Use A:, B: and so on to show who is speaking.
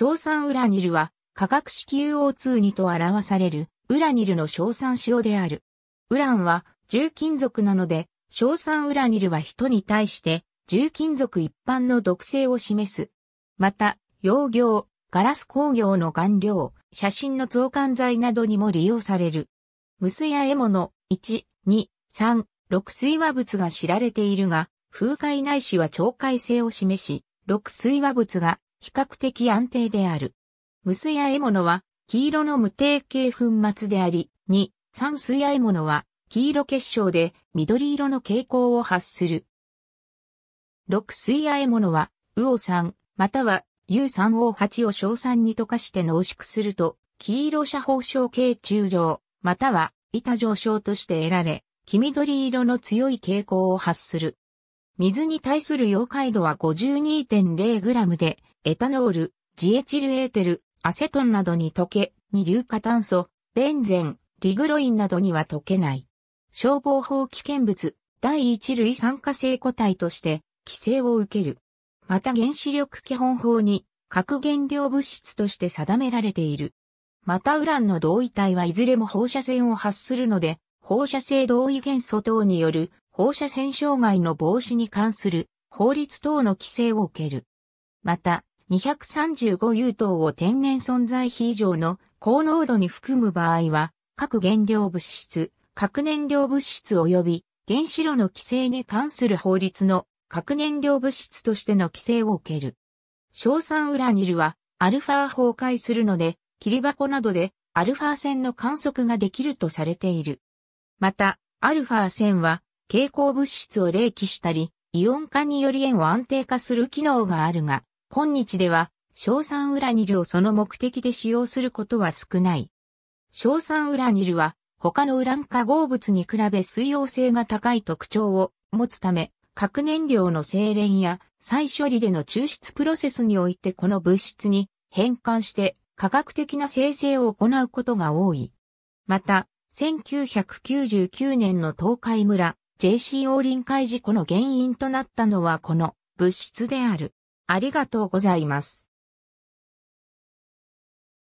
A: 硝酸ウラニルは化学式 UO2 と表されるウラニルの硝酸塩である。ウランは重金属なので、硝酸ウラニルは人に対して重金属一般の毒性を示す。また、溶業、ガラス工業の顔料、写真の増刊剤などにも利用される。無水や獲物1、2、3、6水和物が知られているが、風海ないしは懲戒性を示し、6水和物が比較的安定である。無水や獲物は黄色の無定型粉末であり、2、酸水や獲物は黄色結晶で緑色の傾向を発する。6水や獲物は、オ酸、または、u 酸 O8 を硝酸に溶かして濃縮すると、黄色射放症系中上、または、板上昇として得られ、黄緑色の強い傾向を発する。水に対する溶解度は 52.0g で、エタノール、ジエチルエーテル、アセトンなどに溶け、二硫化炭素、ベンゼン、リグロインなどには溶けない。消防法危険物、第一類酸化性固体として、規制を受ける。また原子力基本法に、核原料物質として定められている。またウランの同位体はいずれも放射線を発するので、放射性同位元素等による放射線障害の防止に関する法律等の規制を受ける。また、235優等を天然存在比以上の高濃度に含む場合は、各原料物質、各燃料物質及び原子炉の規制に関する法律の核燃料物質としての規制を受ける。硝酸ウラニルはアルファ崩壊するので、切り箱などでアルファ線の観測ができるとされている。また、アルファ線は蛍光物質を冷気したり、イオン化により円を安定化する機能があるが、今日では、硝酸ウラニルをその目的で使用することは少ない。硝酸ウラニルは、他のウラン化合物に比べ水溶性が高い特徴を持つため、核燃料の精錬や再処理での抽出プロセスにおいてこの物質に変換して科学的な生成を行うことが多い。また、1999年の東海村 JCO 臨海事故の原因となったのはこの物質である。ありがとうございます。